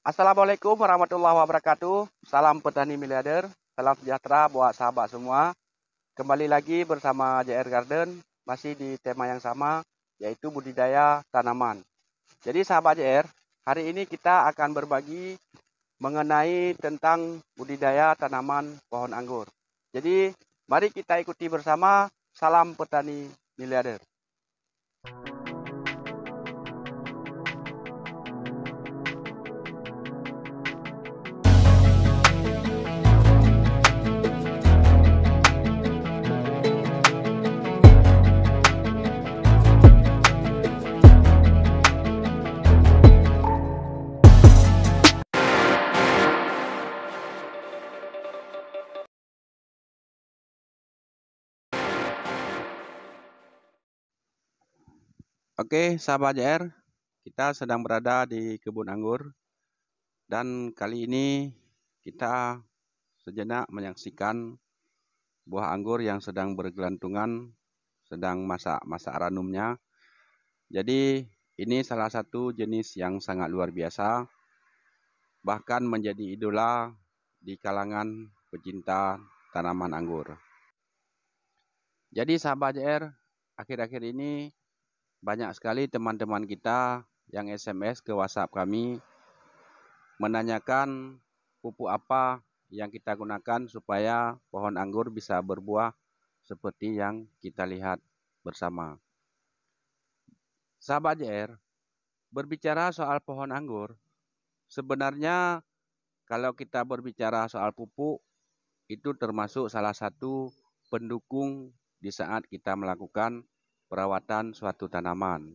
Assalamualaikum warahmatullahi wabarakatuh. Salam petani miliarder, salam sejahtera buat sahabat semua. Kembali lagi bersama JR Garden, masih di tema yang sama, yaitu budidaya tanaman. Jadi sahabat JR, hari ini kita akan berbagi mengenai tentang budidaya tanaman pohon anggur. Jadi mari kita ikuti bersama, salam petani miliarder. Thank you. Oke, sahabat JR, kita sedang berada di kebun anggur dan kali ini kita sejenak menyaksikan buah anggur yang sedang bergelantungan, sedang masak-masak ranumnya. Jadi, ini salah satu jenis yang sangat luar biasa, bahkan menjadi idola di kalangan pecinta tanaman anggur. Jadi sahabat JR, akhir-akhir ini banyak sekali teman-teman kita yang SMS ke WhatsApp kami menanyakan pupuk apa yang kita gunakan supaya pohon anggur bisa berbuah seperti yang kita lihat bersama. Sahabat JR, berbicara soal pohon anggur, sebenarnya kalau kita berbicara soal pupuk, itu termasuk salah satu pendukung di saat kita melakukan perawatan suatu tanaman.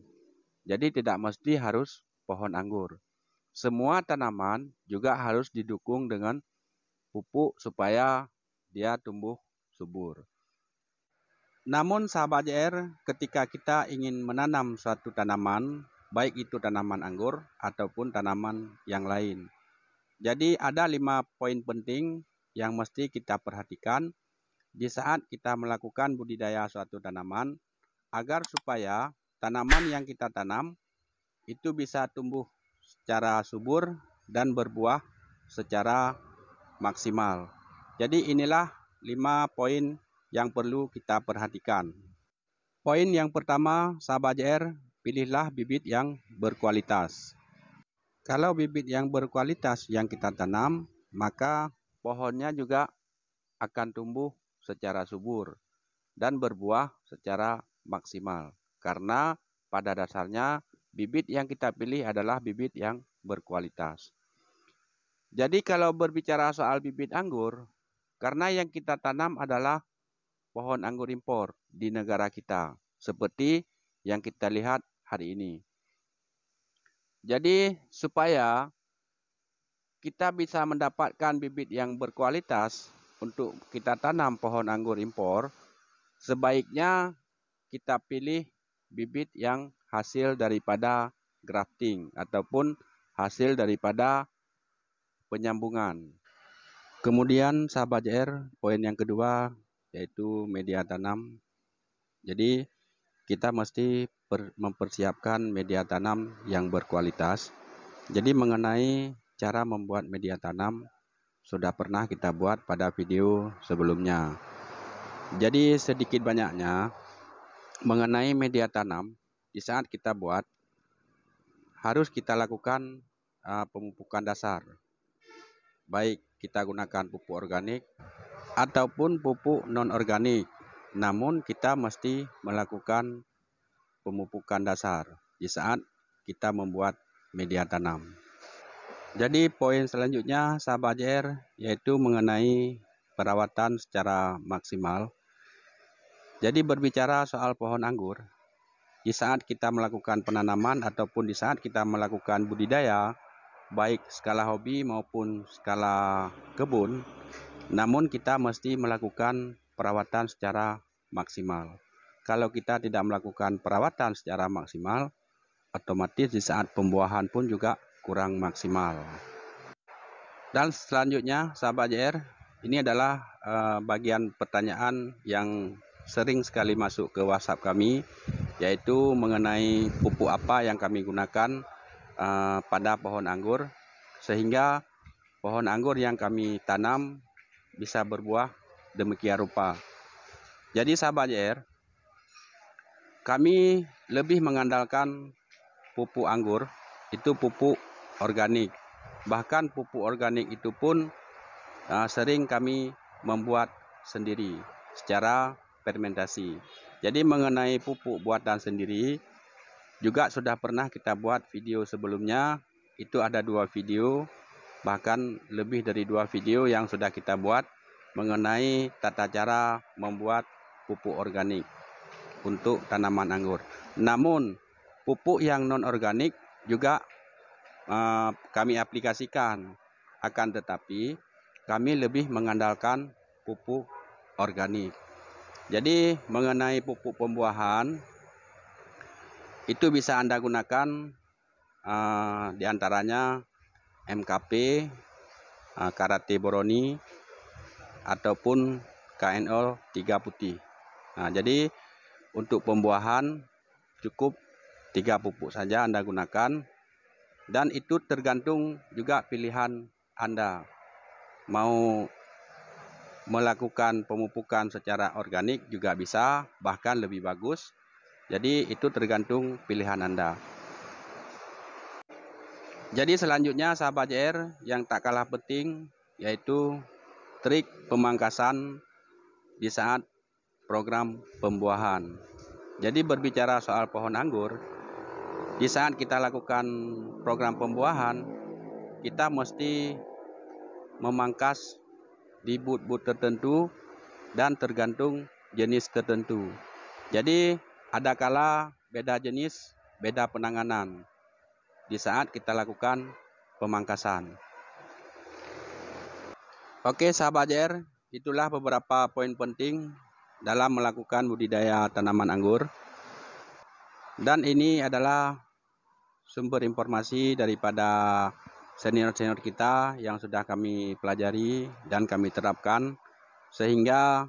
Jadi tidak mesti harus pohon anggur. Semua tanaman juga harus didukung dengan pupuk supaya dia tumbuh subur. Namun sahabat JR, ketika kita ingin menanam suatu tanaman, baik itu tanaman anggur ataupun tanaman yang lain. Jadi ada lima poin penting yang mesti kita perhatikan di saat kita melakukan budidaya suatu tanaman agar supaya tanaman yang kita tanam itu bisa tumbuh secara subur dan berbuah secara maksimal. Jadi inilah lima poin yang perlu kita perhatikan. Poin yang pertama, sahabat JR, pilihlah bibit yang berkualitas. Kalau bibit yang berkualitas yang kita tanam, maka pohonnya juga akan tumbuh secara subur dan berbuah secara maksimal. Karena pada dasarnya bibit yang kita pilih adalah bibit yang berkualitas. Jadi kalau berbicara soal bibit anggur, karena yang kita tanam adalah pohon anggur impor di negara kita, seperti yang kita lihat hari ini. Jadi supaya kita bisa mendapatkan bibit yang berkualitas untuk kita tanam pohon anggur impor, sebaiknya kita pilih bibit yang hasil daripada grafting ataupun hasil daripada penyambungan. Kemudian sahabat JR, poin yang kedua yaitu media tanam. Jadi kita mesti mempersiapkan media tanam yang berkualitas. Jadi mengenai cara membuat media tanam sudah pernah kita buat pada video sebelumnya. Jadi sedikit banyaknya mengenai media tanam, di saat kita buat harus kita lakukan uh, pemupukan dasar. Baik kita gunakan pupuk organik ataupun pupuk non organik. Namun kita mesti melakukan pemupukan dasar di saat kita membuat media tanam. Jadi poin selanjutnya sahabat JR yaitu mengenai perawatan secara maksimal jadi berbicara soal pohon anggur, di saat kita melakukan penanaman ataupun di saat kita melakukan budidaya, baik skala hobi maupun skala kebun, namun kita mesti melakukan perawatan secara maksimal. Kalau kita tidak melakukan perawatan secara maksimal, otomatis di saat pembuahan pun juga kurang maksimal. Dan selanjutnya, sahabat JR, ini adalah eh, bagian pertanyaan yang sering sekali masuk ke WhatsApp kami yaitu mengenai pupuk apa yang kami gunakan uh, pada pohon anggur sehingga pohon anggur yang kami tanam bisa berbuah demikian rupa. Jadi sahabat JR, kami lebih mengandalkan pupuk anggur itu pupuk organik. Bahkan pupuk organik itu pun uh, sering kami membuat sendiri secara fermentasi. Jadi mengenai pupuk buatan sendiri juga sudah pernah kita buat video sebelumnya. Itu ada dua video bahkan lebih dari dua video yang sudah kita buat mengenai tata cara membuat pupuk organik untuk tanaman anggur. Namun pupuk yang non organik juga uh, kami aplikasikan. Akan tetapi kami lebih mengandalkan pupuk organik. Jadi mengenai pupuk pembuahan itu bisa Anda gunakan uh, eh, diantaranya MKP, uh, eh, Karate Boroni, ataupun KNO 3 putih. Nah, jadi untuk pembuahan cukup 3 pupuk saja Anda gunakan dan itu tergantung juga pilihan Anda mau melakukan pemupukan secara organik juga bisa, bahkan lebih bagus. Jadi itu tergantung pilihan Anda. Jadi selanjutnya sahabat JR yang tak kalah penting yaitu trik pemangkasan di saat program pembuahan. Jadi berbicara soal pohon anggur, di saat kita lakukan program pembuahan, kita mesti memangkas di boot-boot tertentu dan tergantung jenis tertentu. Jadi ada kala beda jenis, beda penanganan di saat kita lakukan pemangkasan. Oke sahabat JR, itulah beberapa poin penting dalam melakukan budidaya tanaman anggur. Dan ini adalah sumber informasi daripada senior-senior kita yang sudah kami pelajari dan kami terapkan sehingga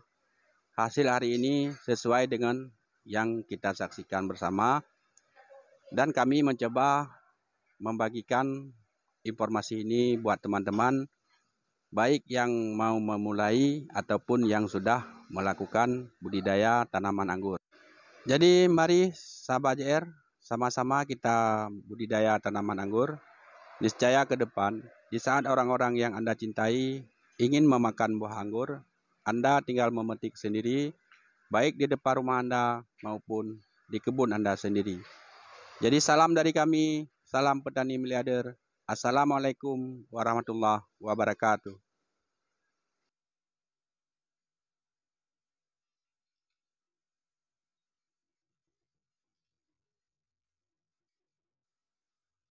hasil hari ini sesuai dengan yang kita saksikan bersama dan kami mencoba membagikan informasi ini buat teman-teman baik yang mau memulai ataupun yang sudah melakukan budidaya tanaman anggur. Jadi mari sahabat JR sama-sama kita budidaya tanaman anggur. Niscaya ke depan, di saat orang-orang yang Anda cintai ingin memakan buah anggur, Anda tinggal memetik sendiri, baik di depan rumah Anda maupun di kebun Anda sendiri. Jadi salam dari kami, salam petani miliarder. Assalamualaikum warahmatullahi wabarakatuh.